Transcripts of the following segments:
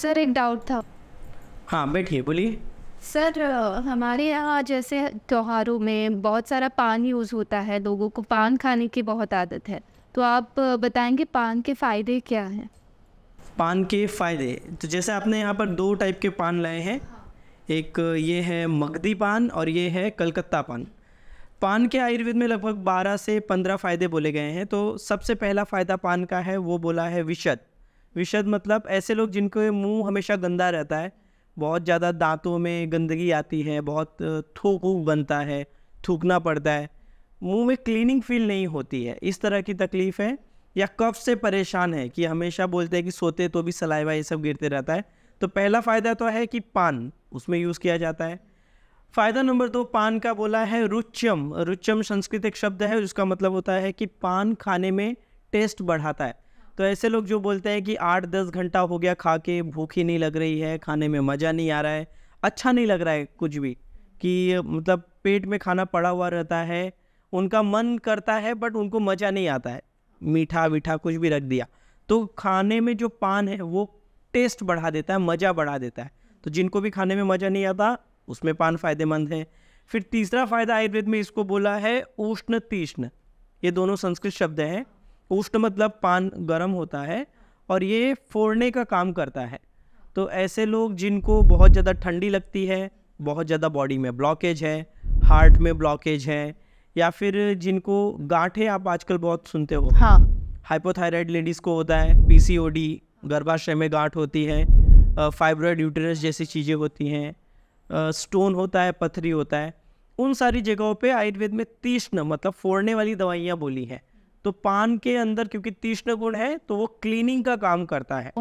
Sir एक doubt था हाँ बैठिए बोलिए सर हमारे यहाँ जैसे त्योहारों में बहुत सारा पान यूज़ होता है लोगों को पान खाने की बहुत आदत है तो आप बताएंगे पान के फ़ायदे क्या हैं पान के फ़ायदे तो जैसे आपने यहाँ पर दो टाइप के पान लाए हैं एक ये है मगदी पान और ये है कलकत्ता पान पान के आयुर्वेद में लगभग 12 से 15 फ़ायदे बोले गए हैं तो सबसे पहला फ़ायदा पान का है वो बोला है विशद विशद मतलब ऐसे लोग जिनको मुंह हमेशा गंदा रहता है बहुत ज़्यादा दांतों में गंदगी आती है बहुत थूकू बनता है थूकना पड़ता है मुंह में क्लीनिंग फील नहीं होती है इस तरह की तकलीफ़ है या कफ से परेशान है कि हमेशा बोलते हैं कि सोते तो भी सलाइवा ये सब गिरते रहता है तो पहला फ़ायदा तो है कि पान उसमें यूज़ किया जाता है फ़ायदा नंबर दो पान का बोला है रुच्यम रुच्यम संस्कृत एक शब्द है जिसका मतलब होता है कि पान खाने में टेस्ट बढ़ाता है तो ऐसे लोग जो बोलते हैं कि आठ दस घंटा हो गया खा के भूख ही नहीं लग रही है खाने में मज़ा नहीं आ रहा है अच्छा नहीं लग रहा है कुछ भी कि मतलब पेट में खाना पड़ा हुआ रहता है उनका मन करता है बट उनको मज़ा नहीं आता है मीठा मीठा कुछ भी रख दिया तो खाने में जो पान है वो टेस्ट बढ़ा देता है मज़ा बढ़ा देता है तो जिनको भी खाने में मज़ा नहीं आता उसमें पान फ़ायदेमंद है फिर तीसरा फ़ायदा आयुर्वेद में इसको बोला है उष्ण तीक्ष्ण ये दोनों संस्कृत शब्द हैं उष्ण मतलब पान गर्म होता है और ये फोड़ने का काम करता है तो ऐसे लोग जिनको बहुत ज़्यादा ठंडी लगती है बहुत ज़्यादा बॉडी में ब्लॉकेज है हार्ट में ब्लॉकेज है या फिर जिनको गांठे आप आजकल बहुत सुनते हो हाँ हाइपोथायराइड लेडीज़ को होता है पीसीओडी गर्भाशय में गांठ होती है फाइब्रॉइड यूटेरस जैसी चीज़ें होती हैं स्टोन होता है पथरी होता है उन सारी जगहों पे आयुर्वेद में तीक्ष्ण मतलब फोड़ने वाली दवाइयाँ बोली हैं तो पान के अंदर क्योंकि तीक्ष्ण गुण है तो वो क्लीनिंग का काम करता है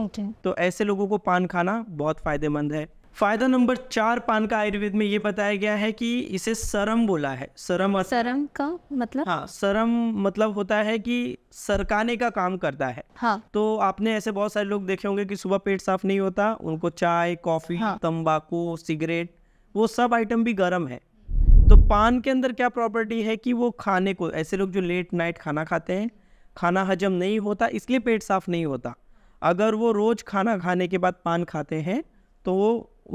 तो ऐसे लोगों को पान खाना बहुत फायदेमंद है फायदा नंबर चार पान का आयुर्वेद में ये बताया गया है कि इसे सरम बोला है सरम अस... सरम का मतलब हाँ सरम मतलब होता है कि सरकाने का काम करता है हाँ तो आपने ऐसे बहुत सारे लोग देखे होंगे कि सुबह पेट साफ नहीं होता उनको चाय कॉफी हाँ। तंबाकू सिगरेट वो सब आइटम भी गर्म है तो पान के अंदर क्या प्रॉपर्टी है कि वो खाने को ऐसे लोग जो लेट नाइट खाना खाते हैं खाना हजम नहीं होता इसलिए पेट साफ नहीं होता अगर वो रोज़ खाना खाने के बाद पान खाते हैं तो वो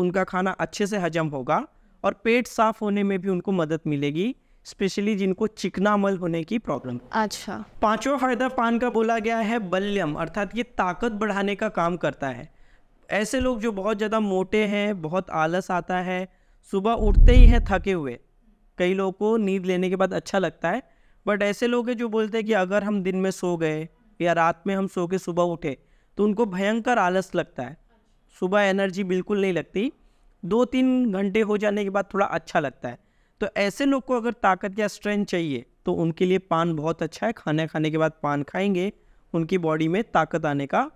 उनका खाना अच्छे से हजम होगा और पेट साफ होने में भी उनको मदद मिलेगी स्पेशली जिनको चिकना मल होने की प्रॉब्लम अच्छा पांचवा फायदा पान का बोला गया है बल्यम अर्थात ये ताकत बढ़ाने का काम करता है ऐसे लोग जो बहुत ज़्यादा मोटे हैं बहुत आलस आता है सुबह उठते ही हैं थके हुए कई लोगों को नींद लेने के बाद अच्छा लगता है बट ऐसे लोग हैं जो बोलते हैं कि अगर हम दिन में सो गए या रात में हम सो के सुबह उठे तो उनको भयंकर आलस लगता है सुबह एनर्जी बिल्कुल नहीं लगती दो तीन घंटे हो जाने के बाद थोड़ा अच्छा लगता है तो ऐसे लोग को अगर ताकत या स्ट्रेंथ चाहिए तो उनके लिए पान बहुत अच्छा है खाना खाने के बाद पान खाएंगे उनकी बॉडी में ताकत आने का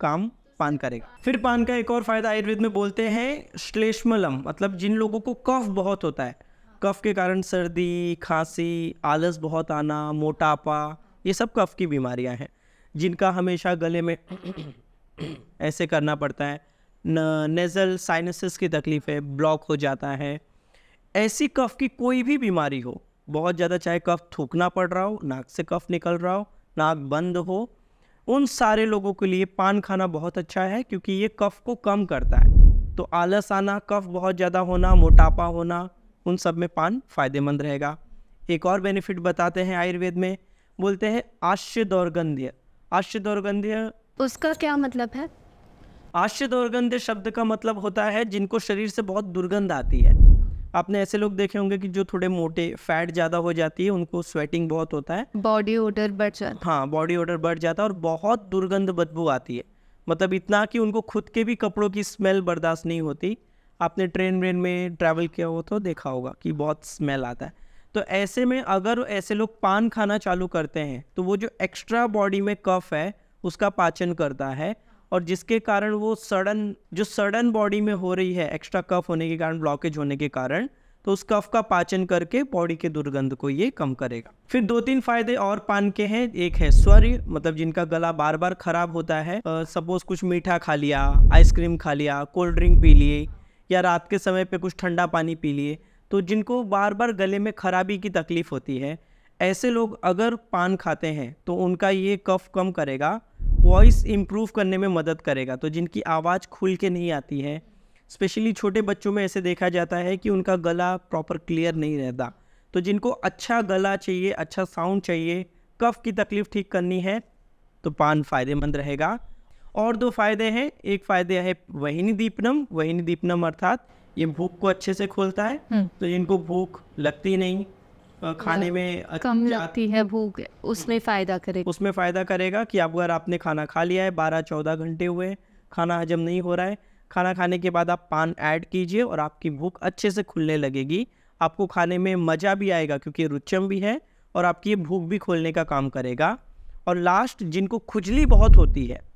काम पान करेगा फिर पान का एक और फायदा आयुर्वेद में बोलते हैं श्लेष्मलम मतलब जिन लोगों को कफ बहुत होता है कफ के कारण सर्दी खांसी आलस बहुत आना मोटापा ये सब कफ की बीमारियां हैं जिनका हमेशा गले में ऐसे करना पड़ता है नेज़ल साइनसिस की तकलीफ़ है ब्लॉक हो जाता है ऐसी कफ की कोई भी बीमारी हो बहुत ज़्यादा चाहे कफ थूकना पड़ रहा हो नाक से कफ निकल रहा हो नाक बंद हो उन सारे लोगों के लिए पान खाना बहुत अच्छा है क्योंकि ये कफ़ को कम करता है तो आलस आना कफ़ बहुत ज़्यादा होना मोटापा होना उन सब में पान फायदेमंद रहेगा एक और बेनिफिट बताते हैं आयुर्वेद में बोलते हैं आश्य दौर्गंध्य आश्य दौर्गंध्य उसका क्या मतलब है आश्य दौर्गंध्य शब्द का मतलब होता है जिनको शरीर से बहुत दुर्गंध आती है आपने ऐसे लोग देखे होंगे कि जो थोड़े मोटे फैट ज़्यादा हो जाती है उनको स्वेटिंग बहुत होता है बॉडी ओडर बढ़ जाता हाँ बॉडी ओडर बढ़ जाता है और बहुत दुर्गंध बदबू आती है मतलब इतना कि उनको खुद के भी कपड़ों की स्मेल बर्दाश्त नहीं होती आपने ट्रेन व्रेन में ट्रैवल किया हो तो देखा होगा कि बहुत स्मेल आता है तो ऐसे में अगर ऐसे लोग पान खाना चालू करते हैं तो वो जो एक्स्ट्रा बॉडी में कफ है उसका पाचन करता है और जिसके कारण वो सडन जो सडन बॉडी में हो रही है एक्स्ट्रा कफ होने के कारण ब्लॉकेज होने के कारण तो उस कफ का पाचन करके बॉडी के दुर्गंध को ये कम करेगा फिर दो तीन फायदे और पान के हैं एक है स्वर मतलब जिनका गला बार बार खराब होता है सपोज कुछ मीठा खा लिया आइसक्रीम खा लिया कोल्ड ड्रिंक पी लिए या रात के समय पे कुछ ठंडा पानी पी लिए तो जिनको बार बार गले में खराबी की तकलीफ़ होती है ऐसे लोग अगर पान खाते हैं तो उनका ये कफ़ कम करेगा वॉइस इम्प्रूव करने में मदद करेगा तो जिनकी आवाज़ खुल के नहीं आती है स्पेशली छोटे बच्चों में ऐसे देखा जाता है कि उनका गला प्रॉपर क्लियर नहीं रहता तो जिनको अच्छा गला चाहिए अच्छा साउंड चाहिए कफ़ की तकलीफ़ ठीक करनी है तो पान फ़ायदेमंद रहेगा और दो फायदे हैं एक फायदे है वहीनी दीपनम वहीनी दीपनम अर्थात ये भूख को अच्छे से खोलता है हम्म। तो इनको भूख लगती नहीं खाने में कम लगती है भूख उसमें फायदा करेगा उसमें फायदा करेगा कि आप अगर आपने खाना खा लिया है बारह चौदह घंटे हुए खाना हजम नहीं हो रहा है खाना खाने के बाद आप पान ऐड कीजिए और आपकी भूख अच्छे से खुलने लगेगी आपको खाने में मज़ा भी आएगा क्योंकि रुचम भी है और आपकी भूख भी खोलने का काम करेगा और लास्ट जिनको खुजली बहुत होती है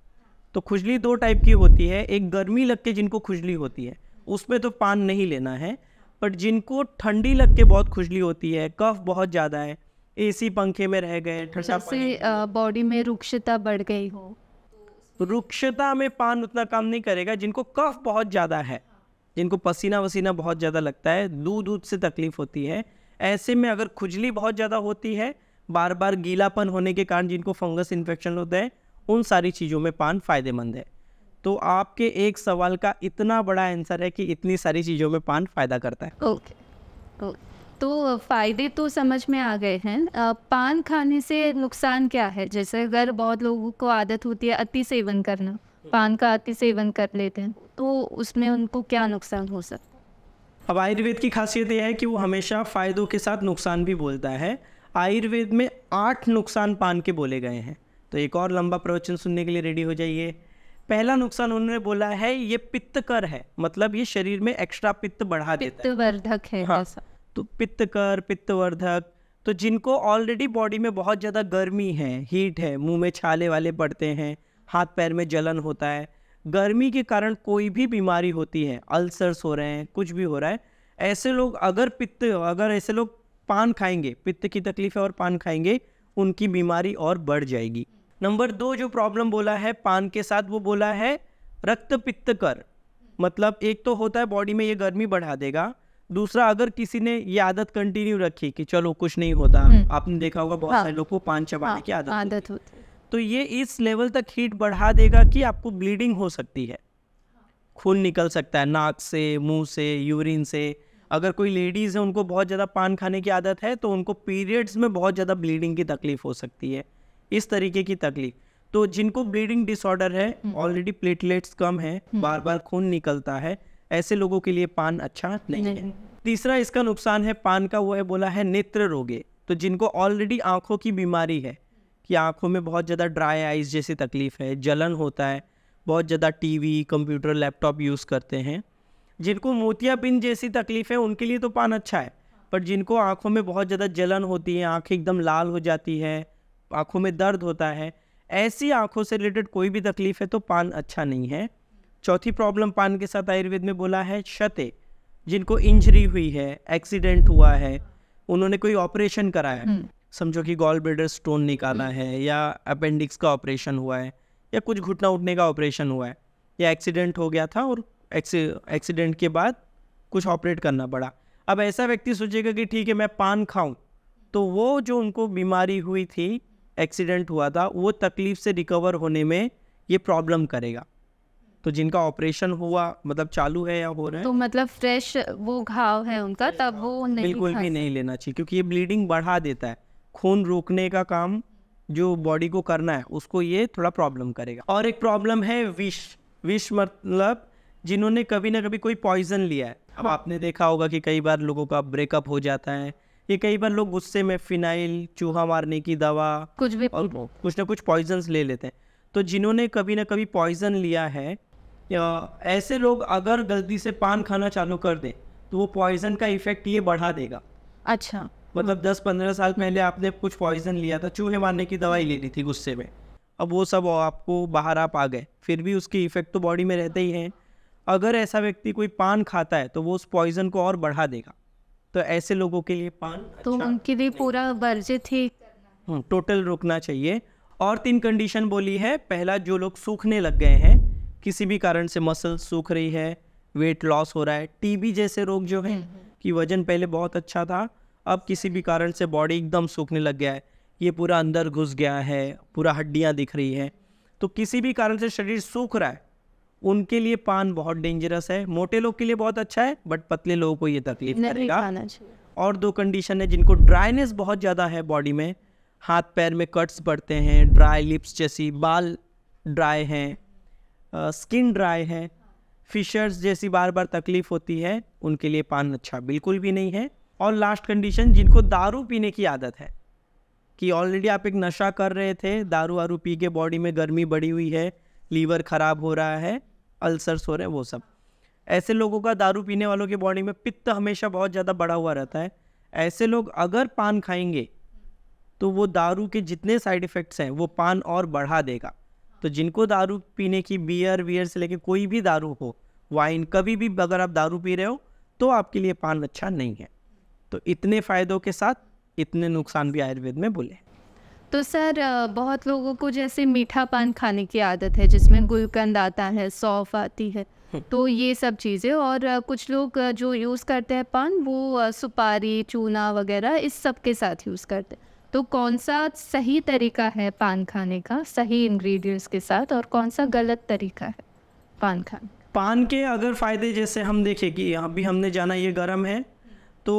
तो खुजली दो टाइप की होती है एक गर्मी लग के जिनको खुजली होती है उसमें तो पान नहीं लेना है बट जिनको ठंडी लग के बहुत खुजली होती है कफ बहुत ज़्यादा है एसी पंखे में रह गए बॉडी में रुक्षता बढ़ गई हो रुक्षता में पान उतना काम नहीं करेगा जिनको कफ बहुत ज़्यादा है जिनको पसीना वसीना बहुत ज़्यादा लगता है दूध दूध से तकलीफ होती है ऐसे में अगर खुजली बहुत ज़्यादा होती है बार बार गीलापन होने के कारण जिनको फंगस इन्फेक्शन होता है उन सारी चीज़ों में पान फ़ायदेमंद है तो आपके एक सवाल का इतना बड़ा आंसर है कि इतनी सारी चीज़ों में पान फ़ायदा करता है ओके okay. okay. तो फ़ायदे तो समझ में आ गए हैं पान खाने से नुकसान क्या है जैसे अगर बहुत लोगों को आदत होती है अति सेवन करना पान का अति सेवन कर लेते हैं तो उसमें उनको क्या नुकसान हो सकता अब आयुर्वेद की खासियत यह है कि वो हमेशा फ़ायदों के साथ नुकसान भी बोलता है आयुर्वेद में आठ नुकसान पान के बोले गए हैं तो एक और लंबा प्रवचन सुनने के लिए रेडी हो जाइए पहला नुकसान उन्होंने बोला है ये पित्त कर है मतलब ये शरीर में एक्स्ट्रा पित्त बढ़ा देता है पित्तवर्धक है हाँ, तो पित्तकर पित्तवर्धक तो जिनको ऑलरेडी बॉडी में बहुत ज़्यादा गर्मी है हीट है मुंह में छाले वाले पड़ते हैं हाथ पैर में जलन होता है गर्मी के कारण कोई भी बीमारी होती है अल्सर्स हो रहे हैं कुछ भी हो रहा है ऐसे लोग अगर पित्त अगर ऐसे लोग पान खाएंगे पित्त की तकलीफ है और पान खाएंगे उनकी बीमारी और बढ़ जाएगी नंबर दो जो प्रॉब्लम बोला है पान के साथ वो बोला है रक्त पित्त कर मतलब एक तो होता है बॉडी में ये गर्मी बढ़ा देगा दूसरा अगर किसी ने ये आदत कंटिन्यू रखी कि चलो कुछ नहीं होता हम्म। आपने देखा होगा बहुत हाँ, सारे लोग को पान चबाने हाँ, की आदत आदत होती तो ये इस लेवल तक हीट बढ़ा देगा कि आपको ब्लीडिंग हो सकती है खून निकल सकता है नाक से मुंह से यूरिन से अगर कोई लेडीज़ है उनको बहुत ज़्यादा पान खाने की आदत है तो उनको पीरियड्स में बहुत ज़्यादा ब्लीडिंग की तकलीफ़ हो सकती है इस तरीके की तकलीफ तो जिनको ब्लीडिंग डिसऑर्डर है ऑलरेडी हम्म। प्लेटलेट्स कम है हम्म। बार बार खून निकलता है ऐसे लोगों के लिए पान अच्छा नहीं, नहीं। है तीसरा इसका नुकसान है पान का वो है बोला है नेत्र रोगे तो जिनको ऑलरेडी आंखों की बीमारी है कि आंखों में बहुत ज़्यादा ड्राई आइज जैसी तकलीफ है जलन होता है बहुत ज़्यादा टीवी कंप्यूटर लैपटॉप यूज़ करते हैं जिनको मोतियाबिंद जैसी तकलीफ है उनके लिए तो पान अच्छा है पर जिनको आंखों में बहुत ज़्यादा जलन होती है आँखें एकदम लाल हो जाती है आँखों में दर्द होता है ऐसी आँखों से रिलेटेड कोई भी तकलीफ है तो पान अच्छा नहीं है चौथी प्रॉब्लम पान के साथ आयुर्वेद में बोला है क्षते जिनको इंजरी हुई है एक्सीडेंट हुआ है उन्होंने कोई ऑपरेशन कराया है हम्म। समझो कि गॉल ब्लेडर स्टोन निकाला हम्म। है या अपेंडिक्स का ऑपरेशन हुआ है या कुछ घुटना उठने का ऑपरेशन हुआ है या एक्सीडेंट हो गया था और एक्सीडेंट के बाद कुछ ऑपरेट करना पड़ा अब ऐसा व्यक्ति सोचेगा कि ठीक है मैं पान खाऊं तो वो जो उनको बीमारी हुई थी एक्सीडेंट हुआ था वो तकलीफ़ से रिकवर होने में ये प्रॉब्लम करेगा तो जिनका ऑपरेशन हुआ मतलब चालू है या हो रहा है तो मतलब फ्रेश वो घाव है उनका तब वो नहीं बिल्कुल भी नहीं लेना चाहिए क्योंकि ये ब्लीडिंग बढ़ा देता है खून रोकने का काम जो बॉडी को करना है उसको ये थोड़ा प्रॉब्लम करेगा और एक प्रॉब्लम है विष विष मतलब जिन्होंने कभी ना कभी कोई पॉइजन लिया है अब हाँ। आपने देखा होगा कि कई बार लोगों का ब्रेकअप हो जाता है ये कई बार लोग गुस्से में फिनाइल चूहा मारने की दवा कुछ भी और कुछ ना कुछ पॉइजन ले लेते हैं तो जिन्होंने कभी ना कभी पॉइजन लिया है ऐसे लोग अगर गलती से पान खाना चालू कर दें तो वो पॉइजन का इफेक्ट ये बढ़ा देगा अच्छा मतलब दस पंद्रह साल पहले आपने कुछ पॉइजन लिया था चूहे मारने की दवाई ले ली थी गुस्से में अब वो सब आपको बाहर आप आ गए फिर भी उसके इफेक्ट तो बॉडी में रहते ही हैं अगर ऐसा व्यक्ति कोई पान खाता है तो वो उस पॉइजन को और बढ़ा देगा तो ऐसे लोगों के लिए पान तो अच्छा, उनके लिए पूरा वर्जित ही हम्म, टोटल रुकना चाहिए और तीन कंडीशन बोली है पहला जो लोग सूखने लग गए हैं किसी भी कारण से मसल सूख रही है वेट लॉस हो रहा है टीबी जैसे रोग जो है हम्म, हम्म। कि वजन पहले बहुत अच्छा था अब किसी भी कारण से बॉडी एकदम सूखने लग गया है ये पूरा अंदर घुस गया है पूरा हड्डियाँ दिख रही है तो किसी भी कारण से शरीर सूख रहा है उनके लिए पान बहुत डेंजरस है मोटे लोग के लिए बहुत अच्छा है बट पतले लोगों को ये तकलीफ करेगा और दो कंडीशन है जिनको ड्राइनेस बहुत ज़्यादा है बॉडी में हाथ पैर में कट्स बढ़ते हैं ड्राई लिप्स जैसी बाल ड्राई हैं स्किन ड्राई है फिशर्स जैसी बार बार तकलीफ होती है उनके लिए पान अच्छा बिल्कुल भी नहीं है और लास्ट कंडीशन जिनको दारू पीने की आदत है कि ऑलरेडी आप एक नशा कर रहे थे दारू वारू पी के बॉडी में गर्मी बढ़ी हुई है लीवर ख़राब हो रहा है अल्सर्स हो रहे हैं वो सब ऐसे लोगों का दारू पीने वालों के बॉडी में पित्त हमेशा बहुत ज़्यादा बढ़ा हुआ रहता है ऐसे लोग अगर पान खाएंगे तो वो दारू के जितने साइड इफ़ेक्ट्स हैं वो पान और बढ़ा देगा तो जिनको दारू पीने की बियर वियर से लेके कोई भी दारू हो वाइन कभी भी अगर आप दारू पी रहे हो तो आपके लिए पान अच्छा नहीं है तो इतने फ़ायदों के साथ इतने नुकसान भी आयुर्वेद में बोले तो सर बहुत लोगों को जैसे मीठा पान खाने की आदत है जिसमें गुलकंद आता है सौफ आती है तो ये सब चीज़ें और कुछ लोग जो यूज़ करते हैं पान वो सुपारी चूना वगैरह इस सब के साथ यूज़ करते हैं तो कौन सा सही तरीका है पान खाने का सही इंग्रेडिएंट्स के साथ और कौन सा गलत तरीका है पान खाने पान के अगर फ़ायदे जैसे हम देखें कि अभी हमने जाना ये गर्म है तो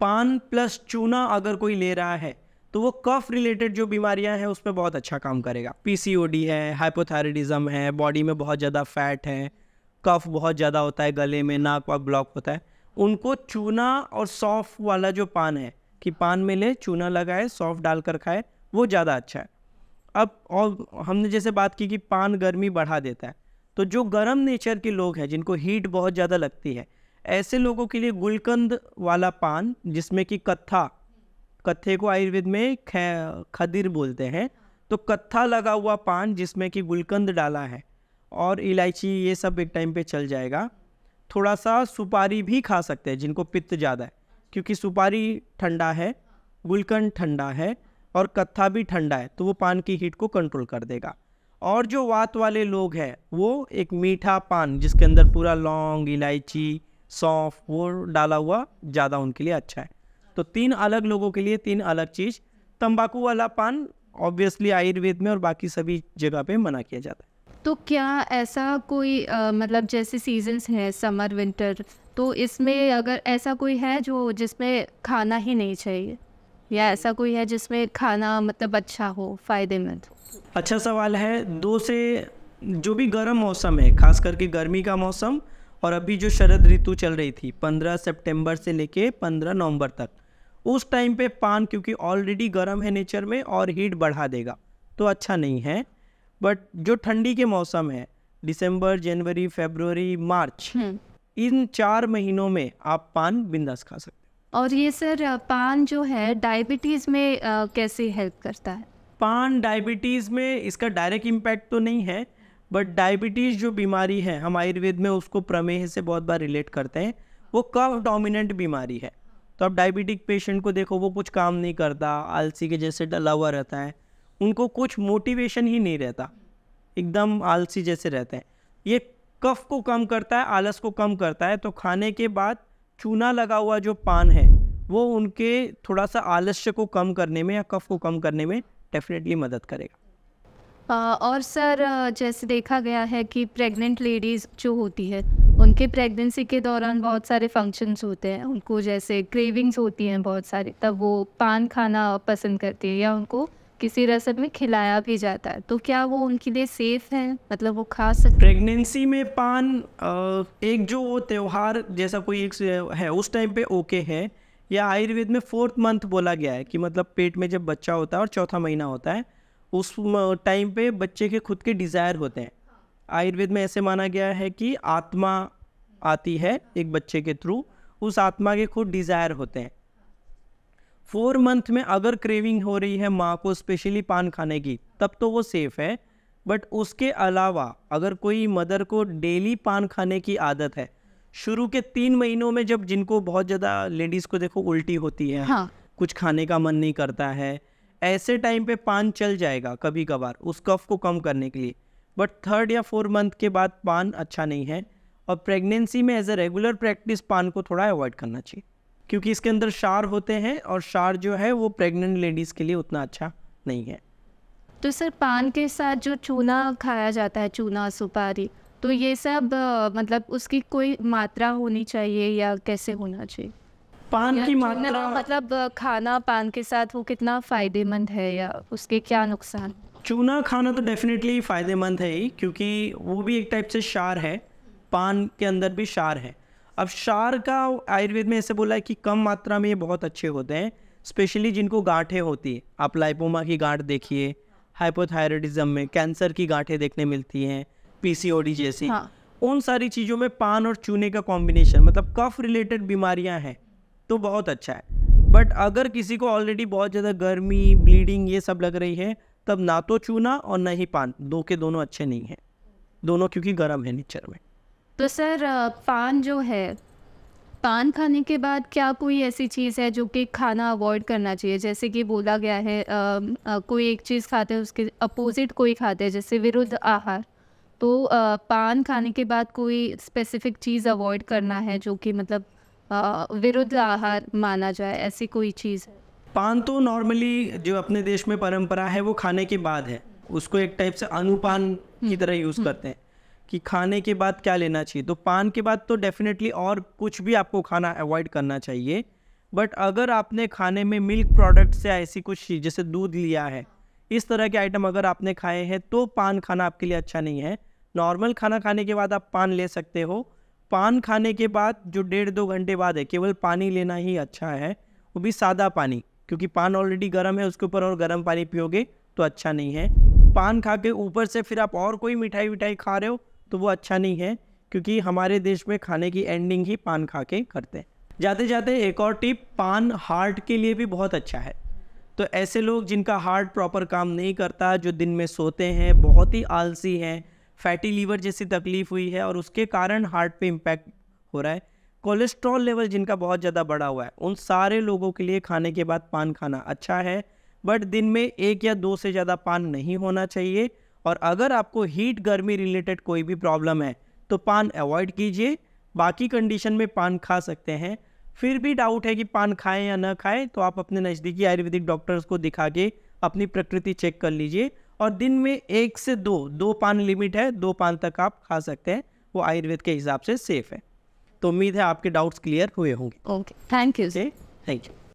पान प्लस चूना अगर कोई ले रहा है तो वो कफ रिलेटेड जो बीमारियां हैं उस पर बहुत अच्छा काम करेगा पीसीओडी है हाइपोथायरिडिज्म है बॉडी में बहुत ज़्यादा फैट है कफ बहुत ज़्यादा होता है गले में नाक वाक ब्लॉक होता है उनको चूना और सौफ वाला जो पान है कि पान में ले चूना लगाए सौफ डाल कर खाए वो ज़्यादा अच्छा है अब और हमने जैसे बात की कि पान गर्मी बढ़ा देता है तो जो गर्म नेचर के लोग हैं जिनको हीट बहुत ज़्यादा लगती है ऐसे लोगों के लिए गुलकंद वाला पान जिसमें कि कत्था कत्थे को आयुर्वेद में खदिर बोलते हैं तो कत्था लगा हुआ पान जिसमें कि गुलकंद डाला है और इलायची ये सब एक टाइम पे चल जाएगा थोड़ा सा सुपारी भी खा सकते हैं जिनको पित्त ज़्यादा है क्योंकि सुपारी ठंडा है गुलकंद ठंडा है और कत्था भी ठंडा है तो वो पान की हीट को कंट्रोल कर देगा और जो वात वाले लोग हैं वो एक मीठा पान जिसके अंदर पूरा लौंग इलायची सौंफ वो डाला हुआ ज़्यादा उनके लिए अच्छा है तो तीन अलग लोगों के लिए तीन अलग चीज़ तंबाकू वाला पान ऑब्वियसली आयुर्वेद में और बाकी सभी जगह पे मना किया जाता है तो क्या ऐसा कोई आ, मतलब जैसे सीजन्स हैं समर विंटर तो इसमें अगर ऐसा कोई है जो जिसमें खाना ही नहीं चाहिए या ऐसा कोई है जिसमें खाना मतलब अच्छा हो फायदेमंद अच्छा सवाल है दो से जो भी गर्म मौसम है खास करके गर्मी का मौसम और अभी जो शरद ऋतु चल रही थी 15 सितंबर से लेके 15 नवंबर तक उस टाइम पे पान क्योंकि ऑलरेडी गर्म है नेचर में और हीट बढ़ा देगा तो अच्छा नहीं है बट जो ठंडी के मौसम है दिसंबर जनवरी फेबररी मार्च इन चार महीनों में आप पान बिंदास खा सकते हैं और ये सर पान जो है डायबिटीज़ में आ, कैसे हेल्प करता है पान डायबिटीज़ में इसका डायरेक्ट इम्पैक्ट तो नहीं है बट डायबिटीज़ जो बीमारी है हम आयुर्वेद में उसको प्रमेह से बहुत बार रिलेट करते हैं वो कफ डोमिनेंट बीमारी है तो आप डायबिटिक पेशेंट को देखो वो कुछ काम नहीं करता आलसी के जैसे डला हुआ रहता है उनको कुछ मोटिवेशन ही नहीं रहता एकदम आलसी जैसे रहते हैं ये कफ को कम करता है आलस को कम करता है तो खाने के बाद चूना लगा हुआ जो पान है वो उनके थोड़ा सा आलस्य को कम करने में या कफ को कम करने में डेफिनेटली मदद करेगा और सर जैसे देखा गया है कि प्रेग्नेंट लेडीज़ जो होती है उनके प्रेगनेंसी के दौरान बहुत सारे फंक्शंस होते हैं उनको जैसे क्रेविंग्स होती हैं बहुत सारी तब वो पान खाना पसंद करती है या उनको किसी रसम में खिलाया भी जाता है तो क्या वो उनके लिए सेफ है मतलब वो खा सकते प्रेगनेंसी में पान एक जो वो त्यौहार जैसा कोई एक है उस टाइम पे ओके है या आयुर्वेद में फोर्थ मंथ बोला गया है कि मतलब पेट में जब बच्चा होता है और चौथा महीना होता है उस टाइम पे बच्चे के खुद के डिज़ायर होते हैं आयुर्वेद में ऐसे माना गया है कि आत्मा आती है एक बच्चे के थ्रू उस आत्मा के खुद डिज़ायर होते हैं फोर मंथ में अगर क्रेविंग हो रही है माँ को स्पेशली पान खाने की तब तो वो सेफ़ है बट उसके अलावा अगर कोई मदर को डेली पान खाने की आदत है शुरू के तीन महीनों में जब जिनको बहुत ज़्यादा लेडीज़ को देखो उल्टी होती है हाँ। कुछ खाने का मन नहीं करता है ऐसे टाइम पे पान चल जाएगा कभी कभार उस कफ को कम करने के लिए बट थर्ड या फोर मंथ के बाद पान अच्छा नहीं है और प्रेगनेंसी में एज ए रेगुलर प्रैक्टिस पान को थोड़ा अवॉइड करना चाहिए क्योंकि इसके अंदर शार होते हैं और शार जो है वो प्रेग्नेंट लेडीज़ के लिए उतना अच्छा नहीं है तो सर पान के साथ जो चूना खाया जाता है चूना सुपारी तो ये सब मतलब उसकी कोई मात्रा होनी चाहिए या कैसे होना चाहिए पान की मात्रा मतलब खाना पान के साथ वो कितना फ़ायदेमंद है या उसके क्या नुकसान चूना खाना तो डेफिनेटली फ़ायदेमंद है ही क्योंकि वो भी एक टाइप से शार है पान के अंदर भी शार है अब शार का आयुर्वेद में ऐसे बोला है कि कम मात्रा में ये बहुत अच्छे होते हैं स्पेशली जिनको गांठें होती है आप लाइपोमा की गांठ देखिए हाइपोथायरॉयडिज्म में कैंसर की गांठें देखने मिलती हैं पीसीओडी जैसी हाँ। उन सारी चीज़ों में पान और चूने का कॉम्बिनेशन मतलब कफ रिलेटेड बीमारियां हैं तो बहुत अच्छा है बट अगर किसी को ऑलरेडी बहुत ज़्यादा गर्मी ब्लीडिंग ये सब लग रही है तब ना तो चूना और ना ही पान दो के दोनों अच्छे नहीं हैं दोनों क्योंकि गर्म है नेचर में तो सर पान जो है पान खाने के बाद क्या कोई ऐसी चीज़ है जो कि खाना अवॉइड करना चाहिए जैसे कि बोला गया है आ, आ, कोई एक चीज़ खाते हैं उसके अपोजिट कोई खाते हैं जैसे विरुद्ध आहार तो आ, पान खाने के बाद कोई स्पेसिफिक चीज़ अवॉइड करना है जो कि मतलब विरुद्ध आहार माना जाए ऐसी कोई चीज़ है पान तो नॉर्मली जो अपने देश में परंपरा है वो खाने के बाद है उसको एक टाइप से अनुपान की तरह यूज़ हम्म। करते हैं कि खाने के बाद क्या लेना चाहिए तो पान के बाद तो डेफिनेटली और कुछ भी आपको खाना अवॉइड करना चाहिए बट अगर आपने खाने में मिल्क प्रोडक्ट्स या ऐसी कुछ चीज़ जैसे दूध लिया है इस तरह के आइटम अगर आपने खाए हैं तो पान खाना आपके लिए अच्छा नहीं है नॉर्मल खाना खाने के बाद आप पान ले सकते हो पान खाने के बाद जो डेढ़ दो घंटे बाद है केवल पानी लेना ही अच्छा है वो भी सादा पानी क्योंकि पान ऑलरेडी गर्म है उसके ऊपर और गर्म पानी पियोगे तो अच्छा नहीं है पान खा के ऊपर से फिर आप और कोई मिठाई विठाई खा रहे हो तो वो अच्छा नहीं है क्योंकि हमारे देश में खाने की एंडिंग ही पान खा के करते हैं जाते जाते एक और टिप पान हार्ट के लिए भी बहुत अच्छा है तो ऐसे लोग जिनका हार्ट प्रॉपर काम नहीं करता जो दिन में सोते हैं बहुत ही आलसी हैं फैटी लीवर जैसी तकलीफ़ हुई है और उसके कारण हार्ट पे इम्पैक्ट हो रहा है कोलेस्ट्रॉल लेवल जिनका बहुत ज़्यादा बढ़ा हुआ है उन सारे लोगों के लिए खाने के बाद पान खाना अच्छा है बट दिन में एक या दो से ज़्यादा पान नहीं होना चाहिए और अगर आपको हीट गर्मी रिलेटेड कोई भी प्रॉब्लम है तो पान अवॉइड कीजिए बाकी कंडीशन में पान खा सकते हैं फिर भी डाउट है कि पान खाएं या ना खाएं तो आप अपने नज़दीकी आयुर्वेदिक डॉक्टर्स को दिखा के अपनी प्रकृति चेक कर लीजिए और दिन में एक से दो दो पान लिमिट है दो पान तक आप खा सकते हैं वो आयुर्वेद के हिसाब से सेफ है तो उम्मीद है आपके डाउट्स क्लियर हुए होंगे okay thank you thank you